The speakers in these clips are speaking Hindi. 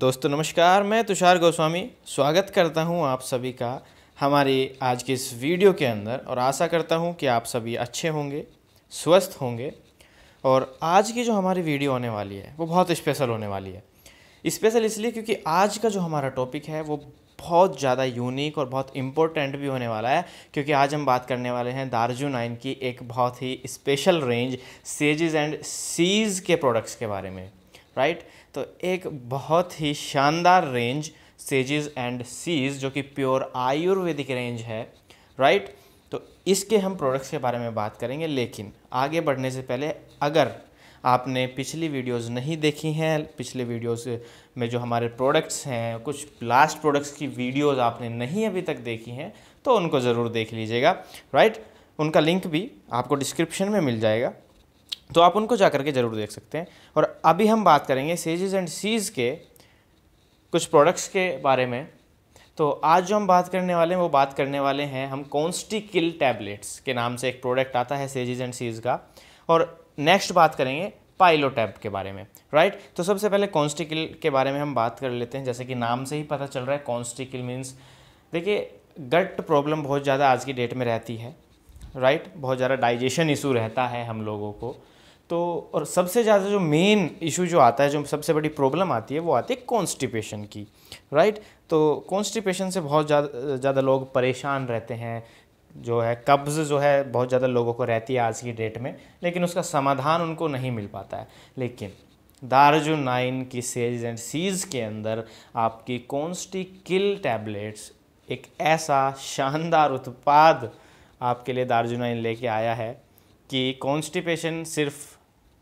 दोस्तों नमस्कार मैं तुषार गोस्वामी स्वागत करता हूं आप सभी का हमारे आज के इस वीडियो के अंदर और आशा करता हूं कि आप सभी अच्छे होंगे स्वस्थ होंगे और आज की जो हमारी वीडियो होने वाली है वो बहुत स्पेशल होने वाली है स्पेशल इसलिए क्योंकि आज का जो हमारा टॉपिक है वो बहुत ज़्यादा यूनिक और बहुत इम्पोर्टेंट भी होने वाला है क्योंकि आज हम बात करने वाले हैं दार्जू नाइन की एक बहुत ही स्पेशल रेंज सेजेज एंड सीज़ के प्रोडक्ट्स के बारे में राइट तो एक बहुत ही शानदार रेंज सेजेस एंड सीज जो कि प्योर आयुर्वेदिक रेंज है राइट तो इसके हम प्रोडक्ट्स के बारे में बात करेंगे लेकिन आगे बढ़ने से पहले अगर आपने पिछली वीडियोस नहीं देखी हैं पिछले वीडियोस में जो हमारे प्रोडक्ट्स हैं कुछ लास्ट प्रोडक्ट्स की वीडियोस आपने नहीं अभी तक देखी हैं तो उनको ज़रूर देख लीजिएगा राइट उनका लिंक भी आपको डिस्क्रिप्शन में मिल जाएगा तो आप उनको जा करके ज़रूर देख सकते हैं और अभी हम बात करेंगे सेजेज एंड सीज़ के कुछ प्रोडक्ट्स के बारे में तो आज जो हम बात करने वाले हैं वो बात करने वाले हैं हम कॉन्स्टिकल टैबलेट्स के नाम से एक प्रोडक्ट आता है सेजेज एंड सीज़ का और नेक्स्ट बात करेंगे पाइलो टैब के बारे में राइट तो सबसे पहले कॉन्स्टिकिल के बारे में हम बात कर लेते हैं जैसे कि नाम से ही पता चल रहा है कॉन्स्टिकिल मीन्स देखिए गट प्रॉब्लम बहुत ज़्यादा आज की डेट में रहती है राइट बहुत ज़्यादा डाइजेशन इशू रहता है हम लोगों को तो और सबसे ज़्यादा जो मेन इशू जो आता है जो सबसे बड़ी प्रॉब्लम आती है वो आती है कॉन्स्टिपेशन की राइट तो कॉन्स्टिपेशन से बहुत ज़्यादा ज़्यादा लोग परेशान रहते हैं जो है कब्ज़ जो है बहुत ज़्यादा लोगों को रहती है आज की डेट में लेकिन उसका समाधान उनको नहीं मिल पाता है लेकिन दार्जु नाइन की सेज एंड सीज के अंदर आपकी कॉन्स्टी किल टैबलेट्स एक ऐसा शानदार उत्पाद आपके लिए दार्जु नाइन लेके आया है कि कॉन्स्टिपेशन सिर्फ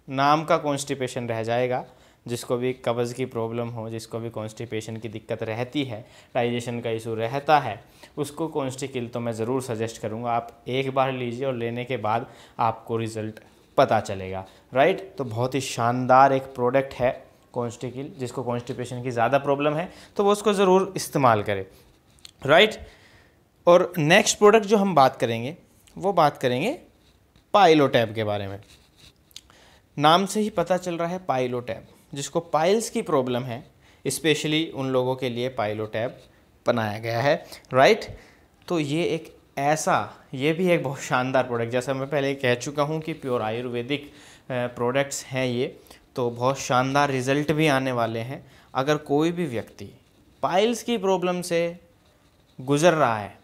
नाम का कॉन्स्टिपेशन रह जाएगा जिसको भी कब्ज़ की प्रॉब्लम हो जिसको भी कॉन्स्टिपेशन की दिक्कत रहती है डाइजेशन का इशू रहता है उसको कॉन्स्टिकिल तो मैं ज़रूर सजेस्ट करूँगा आप एक बार लीजिए और लेने के बाद आपको रिज़ल्ट पता चलेगा राइट तो बहुत ही शानदार एक प्रोडक्ट है कॉन्स्टिकिल जिसको कॉन्स्टिपेशन की ज़्यादा प्रॉब्लम है तो वो उसको ज़रूर इस्तेमाल करें राइट और नेक्स्ट प्रोडक्ट जो हम बात करेंगे वो बात करेंगे पाइलोटैब के बारे में नाम से ही पता चल रहा है पाइलो टैब जिसको पाइल्स की प्रॉब्लम है स्पेशली उन लोगों के लिए पाइलो टैब बनाया गया है राइट तो ये एक ऐसा ये भी एक बहुत शानदार प्रोडक्ट जैसा मैं पहले कह चुका हूँ कि प्योर आयुर्वेदिक प्रोडक्ट्स हैं ये तो बहुत शानदार रिजल्ट भी आने वाले हैं अगर कोई भी व्यक्ति पाइल्स की प्रॉब्लम से गुज़र रहा है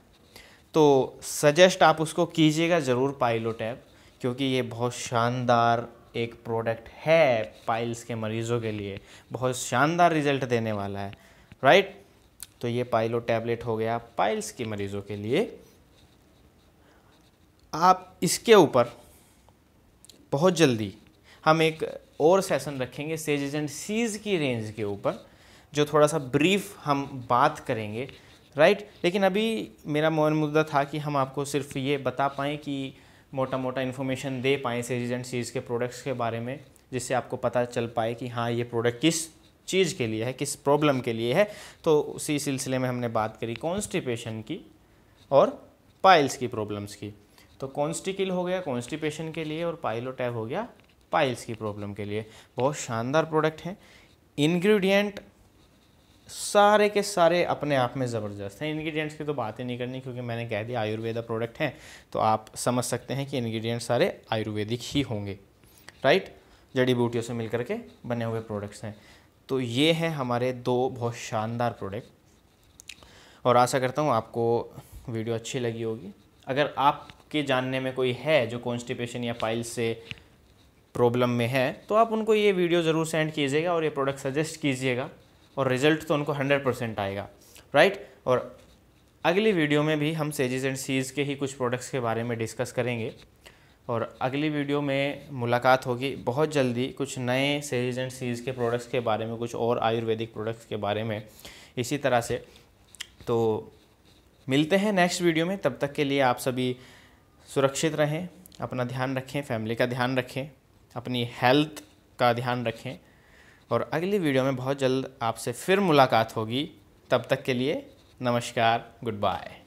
तो सजेस्ट आप उसको कीजिएगा ज़रूर पाइलो टैब क्योंकि ये बहुत शानदार एक प्रोडक्ट है पाइल्स के मरीज़ों के लिए बहुत शानदार रिजल्ट देने वाला है राइट तो ये पाइलो टैबलेट हो गया पाइल्स के मरीज़ों के लिए आप इसके ऊपर बहुत जल्दी हम एक और सेशन रखेंगे सेज एजेंट सीज की रेंज के ऊपर जो थोड़ा सा ब्रीफ हम बात करेंगे राइट लेकिन अभी मेरा मोहन मुद्दा था कि हम आपको सिर्फ ये बता पाएँ कि मोटा मोटा इन्फॉर्मेशन दे पाएँ सीरीज एंड सीरीज़ के प्रोडक्ट्स के बारे में जिससे आपको पता चल पाए कि हाँ ये प्रोडक्ट किस चीज़ के लिए है किस प्रॉब्लम के लिए है तो उसी सिलसिले में हमने बात करी कॉन्स्टिपेशन की और पाइल्स की प्रॉब्लम्स की तो कॉन्स्टिकिल हो गया कॉन्स्टिपेशन के लिए और पाइलोटैब हो गया पाइल्स की प्रॉब्लम के लिए बहुत शानदार प्रोडक्ट हैं इन्ग्रीडियंट सारे के सारे अपने आप में ज़बरदस्त हैं इन्ग्रीडियंट्स की तो बात ही नहीं करनी क्योंकि मैंने कह दिया आयुर्वेदा प्रोडक्ट हैं तो आप समझ सकते हैं कि इन्ग्रीडियंट्स सारे आयुर्वेदिक ही होंगे राइट जड़ी बूटियों से मिल करके बने हुए प्रोडक्ट्स हैं तो ये हैं हमारे दो बहुत शानदार प्रोडक्ट और आशा करता हूँ आपको वीडियो अच्छी लगी होगी अगर आपके जानने में कोई है जो कॉन्स्टिपेशन या पाइल से प्रॉब्लम में है तो आप उनको ये वीडियो ज़रूर सेंड कीजिएगा और ये प्रोडक्ट सजेस्ट कीजिएगा और रिजल्ट तो उनको हंड्रेड परसेंट आएगा राइट और अगली वीडियो में भी हम सेजेस एंड सीज़ के ही कुछ प्रोडक्ट्स के बारे में डिस्कस करेंगे और अगली वीडियो में मुलाकात होगी बहुत जल्दी कुछ नए सेजेस एंड सीज़ के प्रोडक्ट्स के बारे में कुछ और आयुर्वेदिक प्रोडक्ट्स के बारे में इसी तरह से तो मिलते हैं नेक्स्ट वीडियो में तब तक के लिए आप सभी सुरक्षित रहें अपना ध्यान रखें फैमिली का ध्यान रखें अपनी हेल्थ का ध्यान रखें और अगली वीडियो में बहुत जल्द आपसे फिर मुलाकात होगी तब तक के लिए नमस्कार गुड बाय